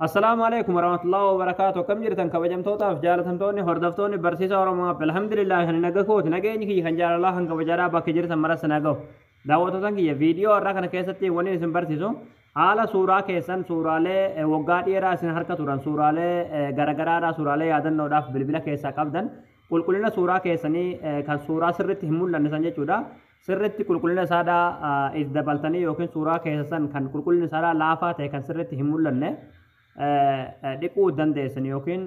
assalaamu calaykum waraxmatullaahi wabarakaatu akkam jirtan kabajamtootaaf jaalatamtoonni hordoftoonni barsiisa oromoaaf alhamdulillaahi kan nagakooti nageenyi kiyya kan jaalalaa kan kabajadhaa bakka jirtan maras naga'u daawwatootan kiyya viidiyoo irraa kana keessatti wani isin barsiisu haala suuraa keessan suuraalee waggaa dheeraa isin harka turan suuraalee garagaraadhaa suuraalee yaadannoodhaaf bilbila keessaa qabdan qulqullina suuraa keessanii kan suuraa sirritti hin mul'anne san jechuudha sirritti qulqullina isaadhaa is dabaltanii yookiin suuraa keessan kan qulqullina isaadhaa laafaa ta'e kan sirritti hin mul'anne dhiquu dandeessan yookiin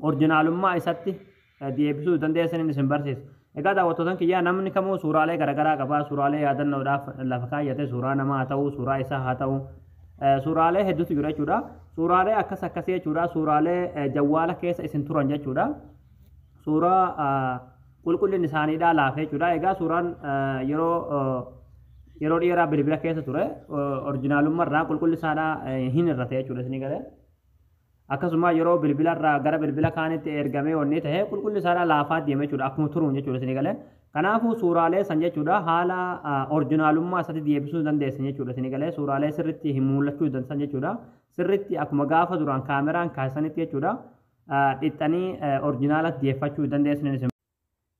orjinaalummaa isatti deebisuu dandeessan inni isin barsiisa. Egaa daawwattoota kiyyaa namni kamuu suuraalee garaagaraa qabaa suuraalee yaadannoodhaaf lafa kaayyate suuraa namaa haa ta'u suuraa isaa haa ta'u suuraalee hedduutu jira jechuudha. Suuraalee akkas akkasii jechuudha. Suuraalee jawwaala keessa isin turan jechuudha. Suuraa qulqullinni isaaniidhaa laafee jechuudha. Egaa suuraan yeroo yeroo dhiiraa bilbila keessa ture orjinaalummarraa qulqulli isaadhaa e, hin irrate jechuudha isin yeroo gara bilbila kaanitti ergamee wanni ta'e qulqulli isaadhaa laafaa jechuudha akkuma turuun jechuudha isin galee kanaafuu suuraalee san jechuudha haala orjinaalummaa isaatti deebisuu dandeessan jechuudha isin galee suuraalee sirritti hin dandeessan jechuudha akkuma gaafa kaameraan jechuudha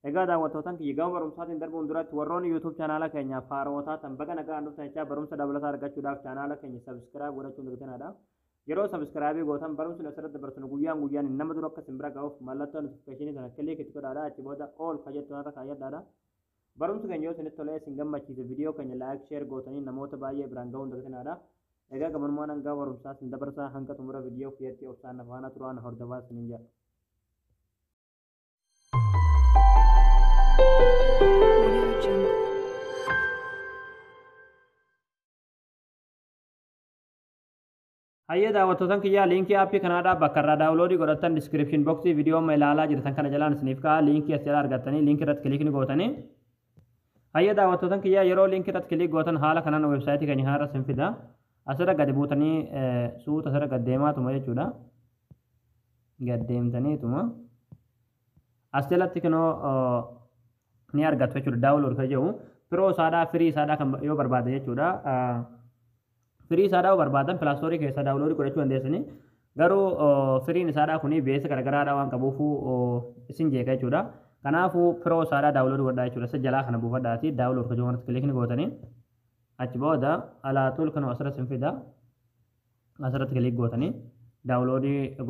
Egaa daawwattootatti yeegama barumsaatiin darbuun duratti warroonni yuutuub chaanaala keenya faarootaa tan bakka nagaa handuuf tanichaa barumsa dabalataa argachuudhaaf chaanaala keenya sabskiraayib godhachuun dirqinaadha. Yeroo sabskraayibii gootan barumsi asirratti baratan guyyaan guyyaan nama dura akka isin bira ga'uuf mallattoo notifikeeshinii sana kiliik itti godhaadha. Achi booda ool fayyadtoota kaayyadhaadha. Barumsi keenya yoo isinitti tolee isin gammachiise viidiyoo keenya laayik sheer gootanii namoota baay'ee biraan ga'uun dirqinaadha. Egaa gamannummaan hangaa barumsaa isin dabarsaa hanga xumura viidiyoo kiyyaatti obsaan afaana turaan hordofaa isinin jedha. Hayyee daawwattoota kiyyaa liinkii aappii kanaadhaa bakka irraa daawuloodii godhattan diskiripshin boksii viidiyoo amma ilaalaa jirtan kana jalaan isiniif ka'a liinkii as jalaa argattanii liinkii irratti kiliikni gootanii. Hayyee daawwattoota kiyyaa yeroo liinkii irratti kiliik gootan haala kanaan weebsaayitii keenya kanarra sin fida. Asirra gadi buutanii suuta asirra gad deemaatuma jechuudha. Gad deemtaniituma. As jalatti kunoo ni argatu jechuudha daawulood kan jedhu firoo isaadhaa firii isaadhaa yoo barbaade jechuudha firii isaadhaa yoo barbaadan pilaastoorii keessaa daawuloodii godhachuu dandeessanii garuu firiin isaadhaa kuni beessa garagaraadhaa waan qabuuf isin jeeqa jechuudha kanaafu firoo isaadhaa daawuloodii godhaa jechuudha isa jalaa kana buufadhaati daawulood kan jedhu irratti kiliikni gootanii achi booda kan asirratti hin fida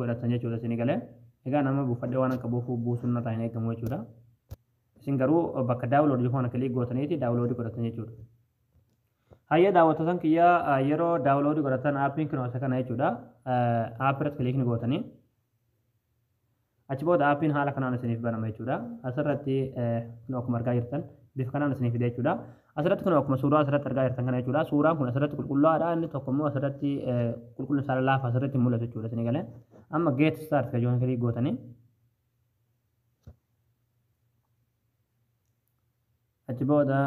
godhatan jechuudha galee egaa nama buufadhee waan qabuuf buusuun irraa hin isin garuu bakka daawuloodii hoona kalii gootaniiti godhatan jechuudha. Hayyee daawwattoota kiyyaa yeroo daawuloodii godhatan kana jechuudha. Aappii irratti kiliikni gootanii. Achi haala kanaan isiniif banama jechuudha. Asirratti kun akkuma argaa jirtan bifa kanaan isiniif fida jechuudha. Asirratti kun akkuma suuraa asirratti argaa jirtan jechuudha. Suuraan kun asirratti qulqullaa'aadha. Inni tokko qulqullina isaa laafa asirratti mul'atu jechuudha. Amma achi booda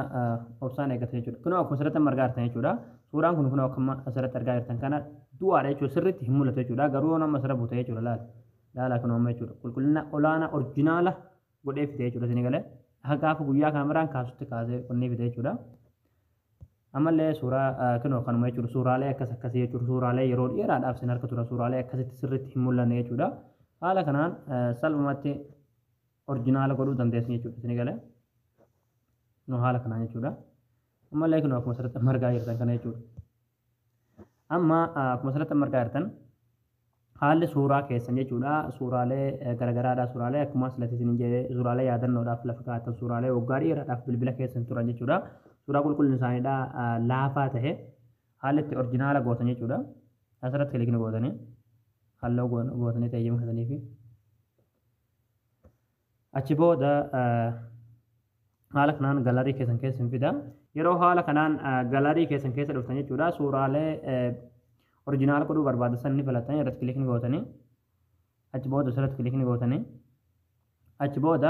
obsaan eeggata jechuudha. Kunoo akkuma asirratti margaa jirtan jechuudha. Suuraan kun kunoo akkuma asirratti argaa jirtan kana du'aadha jechuudha. Sirriitti hin mul'atu jechuudha. Garuu nama asirra buute jechuudha laala. Laala kun amma jechuudha. Qulqullina olaanaa orjinaala godhee fide jechuudha isin galee. Akka gaafa guyyaa kaameraan kaasutti kaasee qonnee fide jechuudha. Ammallee suuraa kunoo kanuma jechuudha. Suuraalee akkas akkasii jechuudha. Suuraalee yeroo dheeraadhaaf isin harka tura. Suuraalee akkasitti sirriitti hin mul'anne jechuudha. Haala kanaan salphumatti orjinaala godhuu dandeessu jechuudha Sini galee. no haala kanaa jechuudha. Ammallee kun akkuma asirratti margaa jirtan kana jechuudha. Amma akkuma asirratti margaa jirtan haalli suuraa keessan jechuudha. Suuraalee garaagaraadha. Suuraalee akkuma asirratti isin jee suuraalee yaadannoodhaaf lafa kaa'atan suuraalee waggaa dheeraadhaaf bilbila keessan turan jechuudha. Suuraa qulqullina isaaniidha laafaa ta'e haalli itti orjinaala gootan jechuudha. Asirratti kilikni gootanii halluu gootanii ta'eyyama kasanii fi achi booda haala kanaan galarii keessan keessa hin fida. Yeroo haala kanaan galarii keessan keessa dhuftan jechuudha. Suuraalee orjinaala godhuu barbaadan ni filatan gootanii achi booda hangan kilikni gootanii achi booda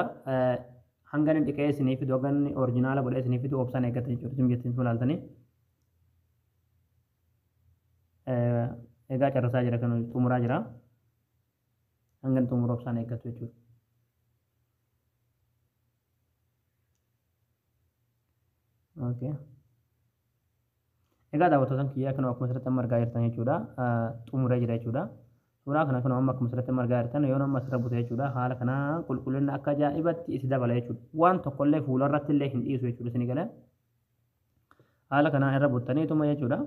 inni isinii fidu hanga isinii obsaan eeggatan Egaa jira jira. obsaan jechuudha. Oke. Egaa daawwattoota kiyya kan akkuma asirratti argaa jirtan jechuudha. Xumuree jira jechuudha. Suuraa kana kan amma akkuma asirratti argaa jirtan yoo nama asirra bute jechuudha. Haala kanaan qulqullinna akka ajaa'ibatti isi dabala jechuudha. Waan tokkollee fuula irratti illee hin dhiisu jechuudha isin galee. Haala kana irra buttaniituma jechuudha.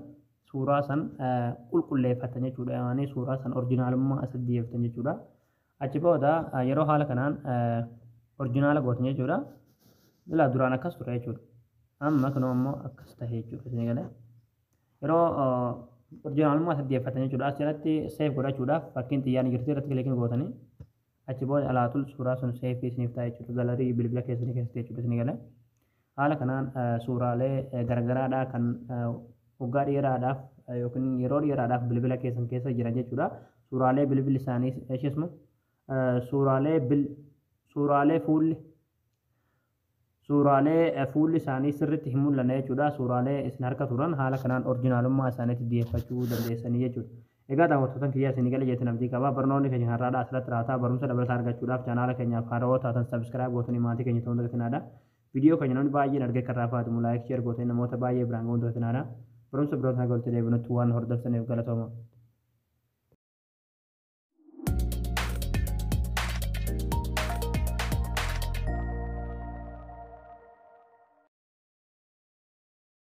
Suuraa san qulqulleeffatan jechuudha. Yaani suuraa san orjinaalummaa asitti dhiyeeffatan jechuudha. Achi booda yeroo haala kanaan orjinaala gootan jechuudha. Duraan akkas ture jechuudha. amma kanuma immoo akkas tahe jechuudha isin egalee yeroo orjinaalummaa saddeeffatanii jechuudha as seef godhachuudhaaf fakkiin xiyyaanii jirti irratti kilikiin gootanii achi booda alaatul suuraa sun seefii isiniif jechuudha galarii bilbila keessanii keessatti jechuudha isin egalee haala kanaan suuraalee garagaraadhaa kan yookiin yeroo bilbila keessan keessa jiran jechuudha suuraalee bilbilli isaanii bil suuraalee fuulli suuraalee eh, fuulli isaanii sirriitti hin mul'anne jechuudha. Suuraalee isin harka turan haala kanaan orjinaalummaa isaaniitti dhiyeeffachuu dandeessanii jechuudha. Egaa daawwattoota gala jettanii abdii qaba. Barnoonni keenya har'aadha asirratti raata. Barumsa dabalataa argachuudhaaf chaanaala keenyaaf haarawaa taatan sabiskiraayib gootan maatii keenya ta'uu danda'atinaadha. Viidiyoo kana namni kan raafaatu mul'aa. Sheer gootan namoota baay'ee biraan Barumsa